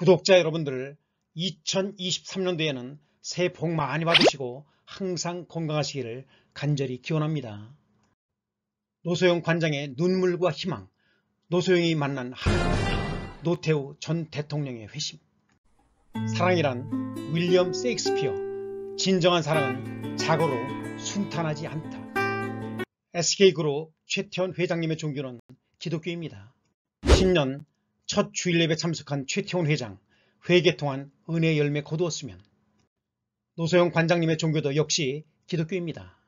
구독자 여러분들 2023년도에는 새해 복 많이 받으시고 항상 건강하시기를 간절히 기원합니다. 노소영 관장의 눈물과 희망, 노소영이 만난 한국 노태우 전 대통령의 회심. 사랑이란 윌리엄 세익스피어, 진정한 사랑은 자고로 순탄하지 않다. SK그룹 최태원 회장님의 종교는 기독교입니다. 신년 첫 주일 예배 참석한 최태원 회장, 회계 통한 은혜 열매 거두었으면 노소영 관장님의 종교도 역시 기독교입니다.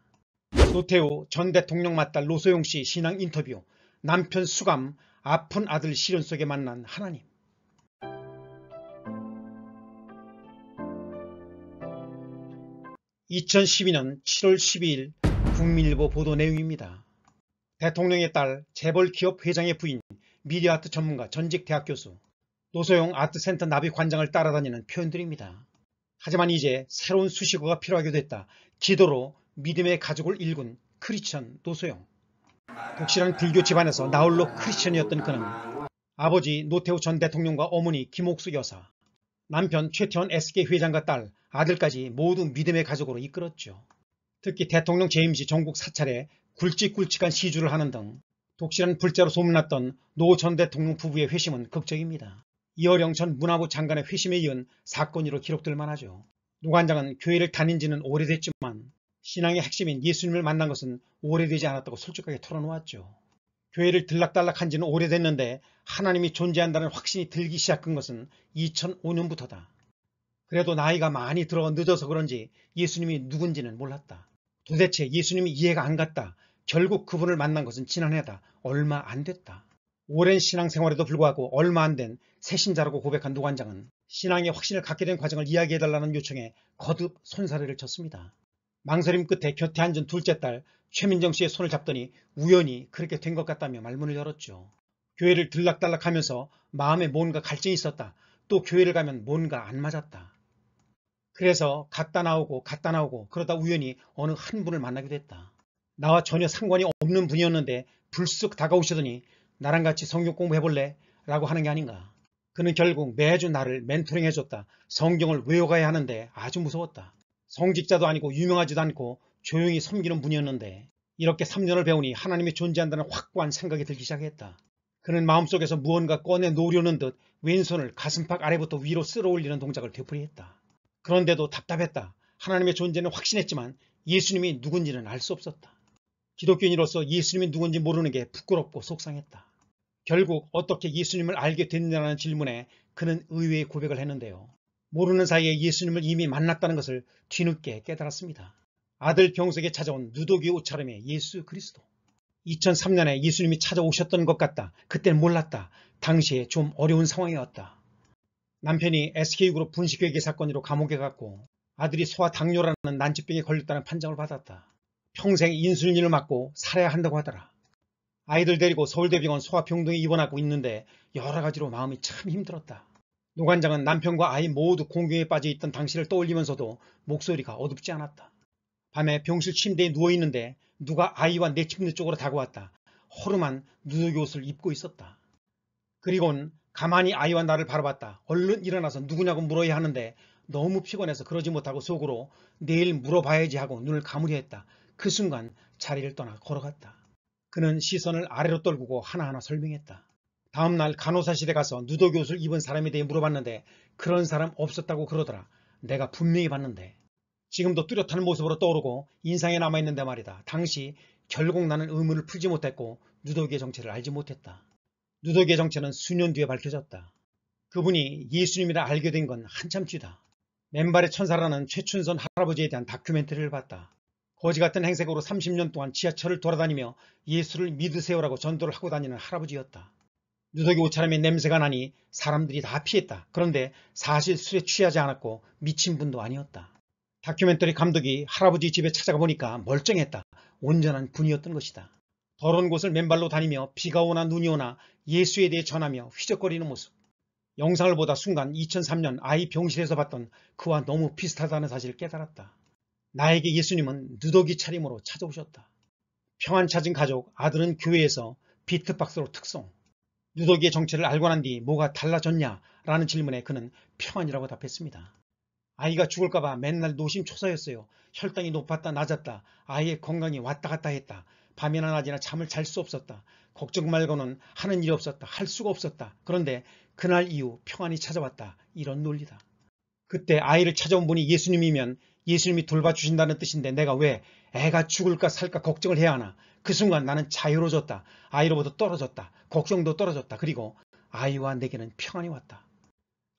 노태우 전 대통령 맞딸 노소영 씨 신앙 인터뷰 남편 수감 아픈 아들 시련 속에 만난 하나님 (2012년 7월 12일) 국민일보 보도 내용입니다. 대통령의 딸 재벌기업 회장의 부인 미디어 아트 전문가 전직 대학 교수 노소영 아트센터 나비 관장을 따라다니는 표현들입니다. 하지만 이제 새로운 수식어가 필요하게 됐다. 기도로 믿음의 가족을 일군 크리스천 노소영. 독실한 불교 집안에서 나홀로 크리스천이었던 그는 아버지 노태우 전 대통령과 어머니 김옥수 여사, 남편 최태원 SK 회장과 딸, 아들까지 모두 믿음의 가족으로 이끌었죠. 특히 대통령 재임 시 전국 사찰에 굵직굵직한 시주를 하는 등 독실한 불자로 소문났던 노 전 대통령 부부의 회심은 극적입니다. 이어령 전 문화부 장관의 회심에 이은 사건으로 기록될 만하죠. 노관장은 교회를 다닌 지는 오래됐지만 신앙의 핵심인 예수님을 만난 것은 오래되지 않았다고 솔직하게 털어놓았죠. 교회를 들락달락한 지는 오래됐는데 하나님이 존재한다는 확신이 들기 시작한 것은 2005년부터다. 그래도 나이가 많이 들어 늦어서 그런지 예수님이 누군지는 몰랐다. 도대체 예수님이 이해가 안 갔다. 결국 그분을 만난 것은 지난해다. 얼마 안 됐다. 오랜 신앙생활에도 불구하고 얼마 안 된 새신자라고 고백한 노관장은 신앙의 확신을 갖게 된 과정을 이야기해달라는 요청에 거듭 손사래를 쳤습니다. 망설임 끝에 곁에 앉은 둘째 딸 최민정 씨의 손을 잡더니 우연히 그렇게 된 것 같다며 말문을 열었죠. 교회를 들락달락하면서 마음에 뭔가 갈증이 있었다. 또 교회를 가면 뭔가 안 맞았다. 그래서 갔다 나오고 갔다 나오고 그러다 우연히 어느 한 분을 만나게 됐다. 나와 전혀 상관이 없는 분이었는데 불쑥 다가오시더니 나랑 같이 성경 공부해볼래? 라고 하는 게 아닌가. 그는 결국 매주 나를 멘토링 해줬다. 성경을 외워가야 하는데 아주 무서웠다. 성직자도 아니고 유명하지도 않고 조용히 섬기는 분이었는데 이렇게 3년을 배우니 하나님이 존재한다는 확고한 생각이 들기 시작했다. 그는 마음속에서 무언가 꺼내 놓으려는 듯 왼손을 가슴팍 아래부터 위로 쓸어올리는 동작을 되풀이했다. 그런데도 답답했다. 하나님의 존재는 확신했지만 예수님이 누군지는 알 수 없었다. 기독교인으로서 예수님이 누군지 모르는 게 부끄럽고 속상했다. 결국 어떻게 예수님을 알게 됐느냐는 질문에 그는 의외의 고백을 했는데요. 모르는 사이에 예수님을 이미 만났다는 것을 뒤늦게 깨달았습니다. 아들 병석에 찾아온 누더기 옷차림의 예수 그리스도. 2003년에 예수님이 찾아오셨던 것 같다. 그땐 몰랐다. 당시에 좀 어려운 상황이었다. 남편이 SK그룹 분식회계 사건으로 감옥에 갔고 아들이 소아당뇨라는 난치병에 걸렸다는 판정을 받았다. 평생 인슐린을 맞고 살아야 한다고 하더라. 아이들 데리고 서울대병원 소아평등에 입원하고 있는데 여러 가지로 마음이 참 힘들었다. 노관장은 남편과 아이 모두 공경에 빠져 있던 당시를 떠올리면서도 목소리가 어둡지 않았다. 밤에 병실 침대에 누워있는데 누가 아이와 내 침대 쪽으로 다가왔다. 허름한 누더기 옷을 입고 있었다. 그리곤 가만히 아이와 나를 바라봤다. 얼른 일어나서 누구냐고 물어야 하는데 너무 피곤해서 그러지 못하고 속으로 내일 물어봐야지 하고 눈을 감으려 했다. 그 순간 자리를 떠나 걸어갔다. 그는 시선을 아래로 떨구고 하나하나 설명했다. 다음날 간호사실에 가서 누더기 옷을 입은 사람에 대해 물어봤는데 그런 사람 없었다고 그러더라. 내가 분명히 봤는데. 지금도 뚜렷한 모습으로 떠오르고 인상에 남아있는데 말이다. 당시 결국 나는 의문을 풀지 못했고 누더기의 정체를 알지 못했다. 누더기의 정체는 수년 뒤에 밝혀졌다. 그분이 예수님이라 알게 된 건 한참 뒤다. 맨발의 천사라는 최춘선 할아버지에 대한 다큐멘터리를 봤다. 거지 같은 행색으로 30년 동안 지하철을 돌아다니며 예수를 믿으세요라고 전도를 하고 다니는 할아버지였다. 누더기 옷차림에 냄새가 나니 사람들이 다 피했다. 그런데 사실 술에 취하지 않았고 미친 분도 아니었다. 다큐멘터리 감독이 할아버지 집에 찾아가 보니까 멀쩡했다. 온전한 분이었던 것이다. 더러운 곳을 맨발로 다니며 비가 오나 눈이 오나 예수에 대해 전하며 휘적거리는 모습. 영상을 보다 순간 2003년 아이 병실에서 봤던 그와 너무 비슷하다는 사실을 깨달았다. 나에게 예수님은 누더기 차림으로 찾아오셨다. 평안 찾은 가족, 아들은 교회에서 비트박스로 특송. 누더기의 정체를 알고 난 뒤 뭐가 달라졌냐? 라는 질문에 그는 평안이라고 답했습니다. 아이가 죽을까봐 맨날 노심초사였어요. 혈당이 높았다 낮았다. 아이의 건강이 왔다 갔다 했다. 밤이나 낮이나 잠을 잘 수 없었다. 걱정 말고는 하는 일이 없었다. 할 수가 없었다. 그런데 그날 이후 평안이 찾아왔다. 이런 논리다. 그때 아이를 찾아온 분이 예수님이면 예수님이 돌봐주신다는 뜻인데 내가 왜 애가 죽을까 살까 걱정을 해야 하나. 그 순간 나는 자유로워졌다. 아이로부터 떨어졌다. 걱정도 떨어졌다. 그리고 아이와 내게는 평안이 왔다.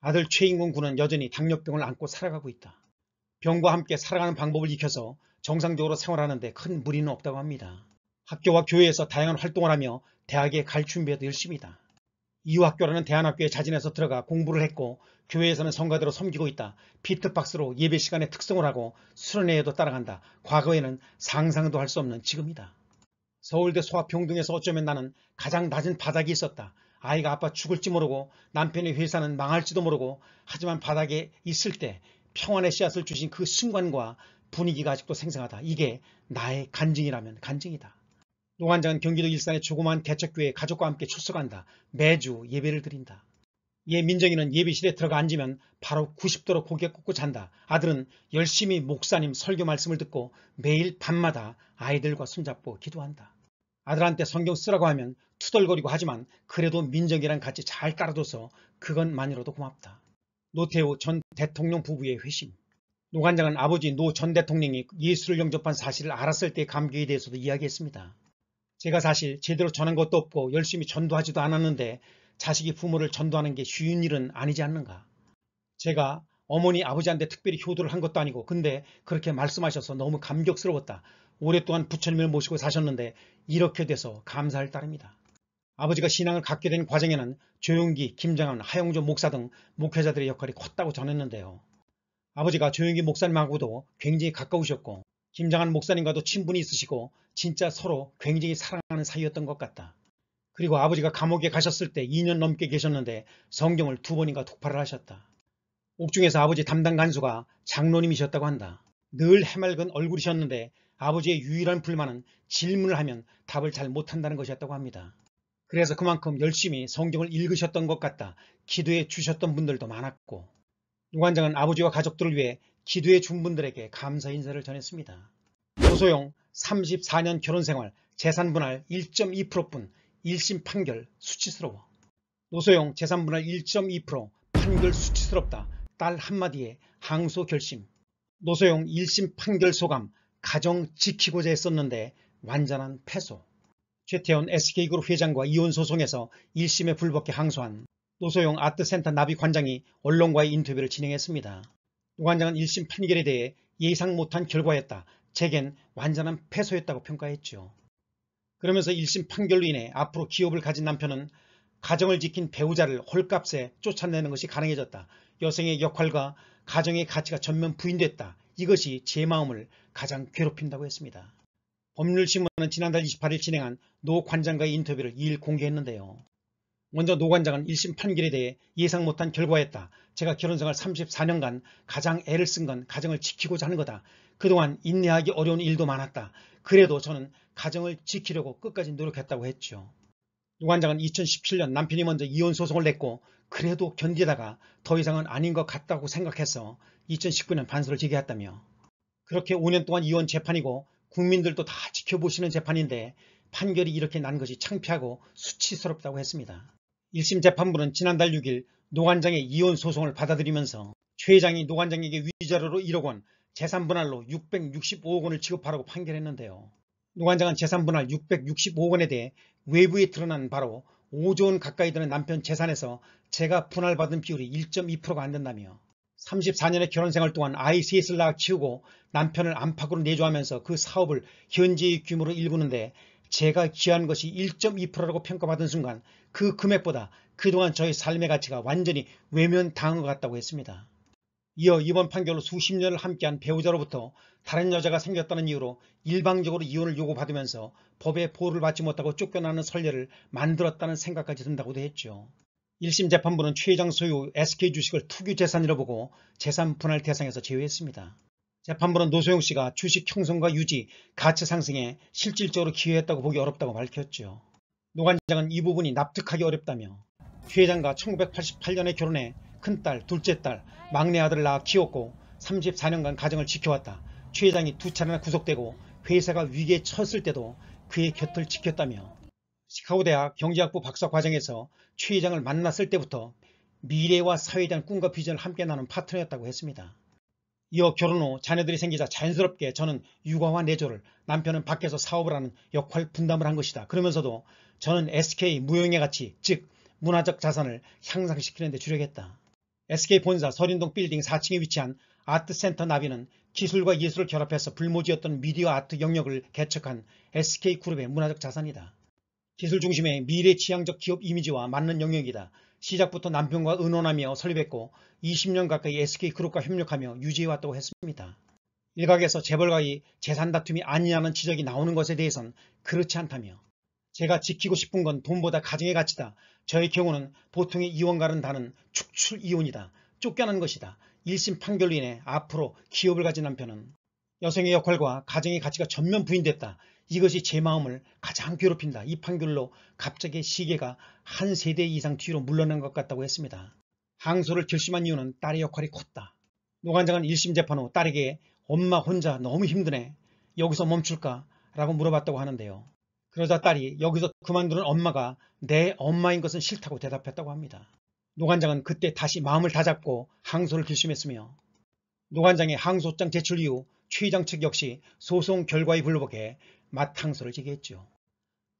아들 최인공 군은 여전히 당뇨병을 안고 살아가고 있다. 병과 함께 살아가는 방법을 익혀서 정상적으로 생활하는데 큰 무리는 없다고 합니다. 학교와 교회에서 다양한 활동을 하며 대학에 갈 준비에도 열심히다 이화학교라는 대안학교에 자진해서 들어가 공부를 했고 교회에서는 성가대로 섬기고 있다. 비트박스로 예배 시간에 특성을 하고 수련회에도 따라간다. 과거에는 상상도 할 수 없는 지금이다. 서울대 소아평등에서 어쩌면 나는 가장 낮은 바닥이 있었다. 아이가 아빠 죽을지 모르고 남편의 회사는 망할지도 모르고 하지만 바닥에 있을 때 평안의 씨앗을 주신 그 순간과 분위기가 아직도 생생하다. 이게 나의 간증이라면 간증이다. 노환장은 경기도 일산의 조그마한 개척교회에 가족과 함께 출석한다. 매주 예배를 드린다. 예 민정이는 예배실에 들어가 앉으면 바로 90도로 고개 꽂고 잔다. 아들은 열심히 목사님 설교 말씀을 듣고 매일 밤마다 아이들과 손잡고 기도한다. 아들한테 성경 쓰라고 하면 투덜거리고 하지만 그래도 민정이랑 같이 잘 따라줘서 그건만으로도 고맙다. 노태우 전 대통령 부부의 회심 노관장은 아버지 노 전 대통령이 예수를 영접한 사실을 알았을 때 감격에 대해서도 이야기했습니다. 제가 사실 제대로 전한 것도 없고 열심히 전도하지도 않았는데 자식이 부모를 전도하는 게 쉬운 일은 아니지 않는가. 제가 어머니 아버지한테 특별히 효도를 한 것도 아니고 근데 그렇게 말씀하셔서 너무 감격스러웠다. 오랫동안 부처님을 모시고 사셨는데 이렇게 돼서 감사할 따름이다. 아버지가 신앙을 갖게 된 과정에는 조용기, 김장한, 하영조 목사 등 목회자들의 역할이 컸다고 전했는데요. 아버지가 조용기 목사님하고도 굉장히 가까우셨고 김장한 목사님과도 친분이 있으시고 진짜 서로 굉장히 사랑하는 사이였던 것 같다. 그리고 아버지가 감옥에 가셨을 때 2년 넘게 계셨는데 성경을 두 번인가 독파를 하셨다. 옥중에서 아버지 담당 간수가 장로님이셨다고 한다. 늘 해맑은 얼굴이셨는데 아버지의 유일한 불만은 질문을 하면 답을 잘 못한다는 것이었다고 합니다. 그래서 그만큼 열심히 성경을 읽으셨던 것 같다. 기도해 주셨던 분들도 많았고. 노관장은 아버지와 가족들을 위해 기도의 중분들에게 감사 인사를 전했습니다. 조소영 34년 결혼생활 재산분할 1.2%뿐 1심 판결 수치스러워 노소영 재산분할 1.2% 판결 수치스럽다 딸 한마디에 항소 결심 노소영 1심 판결 소감 가정 지키고자 했었는데 완전한 패소 최태원 SK그룹 회장과 이혼소송에서 1심에 불법게 항소한 노소영 아트센터 나비 관장이 언론과의 인터뷰를 진행했습니다. 노관장은 1심 판결에 대해 예상 못한 결과였다. 제겐 완전한 패소였다고 평가했죠. 그러면서 1심 판결로 인해 앞으로 기업을 가진 남편은 가정을 지킨 배우자를 홀값에 쫓아내는 것이 가능해졌다. 여성의 역할과 가정의 가치가 전면 부인됐다. 이것이 제 마음을 가장 괴롭힌다고 했습니다. 법률신문은 지난달 28일 진행한 노 관장과의 인터뷰를 2일 공개했는데요. 먼저 노 관장은 1심 판결에 대해 예상 못한 결과였다. 제가 결혼생활 34년간 가장 애를 쓴 건 가정을 지키고자 하는 거다. 그동안 인내하기 어려운 일도 많았다. 그래도 저는 가정을 지키려고 끝까지 노력했다고 했죠. 노관장은 2017년 남편이 먼저 이혼 소송을 냈고 그래도 견디다가 더 이상은 아닌 것 같다고 생각해서 2019년 반소를 제기했다며 그렇게 5년 동안 이혼 재판이고 국민들도 다 지켜보시는 재판인데 판결이 이렇게 난 것이 창피하고 수치스럽다고 했습니다. 1심 재판부는 지난달 6일 노관장의 이혼 소송을 받아들이면서 최 회장이 노관장에게 위자료로 1억 원, 재산 분할로 665억 원을 지급하라고 판결했는데요. 노관장은 재산 분할 665억 원에 대해 외부에 드러난 바로 5조 원 가까이 드는 남편 재산에서 제가 분할받은 비율이 1.2%가 안 된다며 34년의 결혼생활 동안 아이 셋을 낳아 키우고 남편을 안팎으로 내조하면서 그 사업을 현재의 규모로 일구는데 제가 기여한 것이 1.2%라고 평가받은 순간 그 금액보다 그동안 저의 삶의 가치가 완전히 외면당한 것 같다고 했습니다. 이어 이번 판결로 수십 년을 함께한 배우자로부터 다른 여자가 생겼다는 이유로 일방적으로 이혼을 요구받으면서 법의 보호를 받지 못하고 쫓겨나는 선례를 만들었다는 생각까지 든다고도 했죠. 1심 재판부는 최장 소유 SK 주식을 투기 재산이라 보고 재산 분할 대상에서 제외했습니다. 재판부는 노소영 씨가 주식 형성과 유지, 가치 상승에 실질적으로 기여했다고 보기 어렵다고 밝혔죠. 노관장은 이 부분이 납득하기 어렵다며 최 회장과 1988년에 결혼해 큰딸, 둘째 딸, 막내 아들을 낳아 키웠고 34년간 가정을 지켜왔다. 최 회장이 두 차례나 구속되고 회사가 위기에 처했을 때도 그의 곁을 지켰다며 시카고 대학 경제학부 박사 과정에서 최 회장을 만났을 때부터 미래와 사회에 대한 꿈과 비전을 함께 나눈 파트너였다고 했습니다. 이어 결혼 후 자녀들이 생기자 자연스럽게 저는 육아와 내조를 남편은 밖에서 사업을 하는 역할 분담을 한 것이다. 그러면서도 저는 SK 무용의 가치 즉 문화적 자산을 향상시키는 데 주력했다. SK 본사 서린동 빌딩 4층에 위치한 아트센터 나비는 기술과 예술을 결합해서 불모지였던 미디어 아트 영역을 개척한 SK그룹의 문화적 자산이다. 기술 중심의 미래 지향적 기업 이미지와 맞는 영역이다. 시작부터 남편과 의논하며 설립했고 20년 가까이 SK그룹과 협력하며 유지해왔다고 했습니다. 일각에서 재벌가의 재산 다툼이 아니냐는 지적이 나오는 것에 대해선 그렇지 않다며 제가 지키고 싶은 건 돈보다 가정의 가치다. 저의 경우는 보통의 이혼과는 다른 축출이혼이다. 쫓겨난 것이다. 1심 판결로 인해 앞으로 기업을 가진 남편은 여성의 역할과 가정의 가치가 전면 부인됐다. 이것이 제 마음을 가장 괴롭힌다. 이 판결로 갑자기 시계가 한 세대 이상 뒤로 물러난 것 같다고 했습니다. 항소를 결심한 이유는 딸의 역할이 컸다. 노관장은 1심 재판 후 딸에게 엄마 혼자 너무 힘드네. 여기서 멈출까? 라고 물어봤다고 하는데요. 그러자 딸이 여기서 그만두는 엄마가 내 엄마인 것은 싫다고 대답했다고 합니다. 노관장은 그때 다시 마음을 다잡고 항소를 결심했으며 노관장의 항소장 제출 이후 최의장 측 역시 소송 결과에 불복해 마탕소를 지기했죠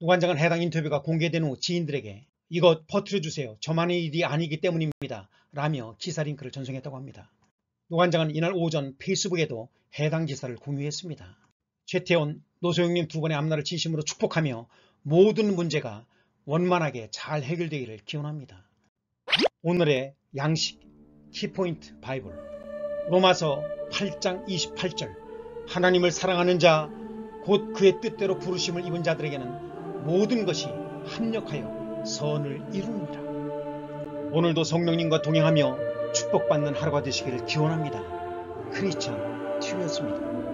노관장은 해당 인터뷰가 공개된 후 지인들에게 이것 퍼트려주세요. 저만의 일이 아니기 때문입니다. 라며 기사 링크를 전송했다고 합니다. 노관장은 이날 오전 페이스북에도 해당 기사를 공유했습니다. 최태원, 노소영님 두 번의 앞날을 진심으로 축복하며 모든 문제가 원만하게 잘 해결되기를 기원합니다. 오늘의 양식 키포인트 바이블 로마서 8장 28절 하나님을 사랑하는 자곧 그의 뜻대로 부르심을 입은 자들에게는 모든 것이 합력하여 선을 이룹니다. 오늘도 성령님과 동행하며 축복받는 하루가 되시기를 기원합니다. 크리스찬 튜였습니다.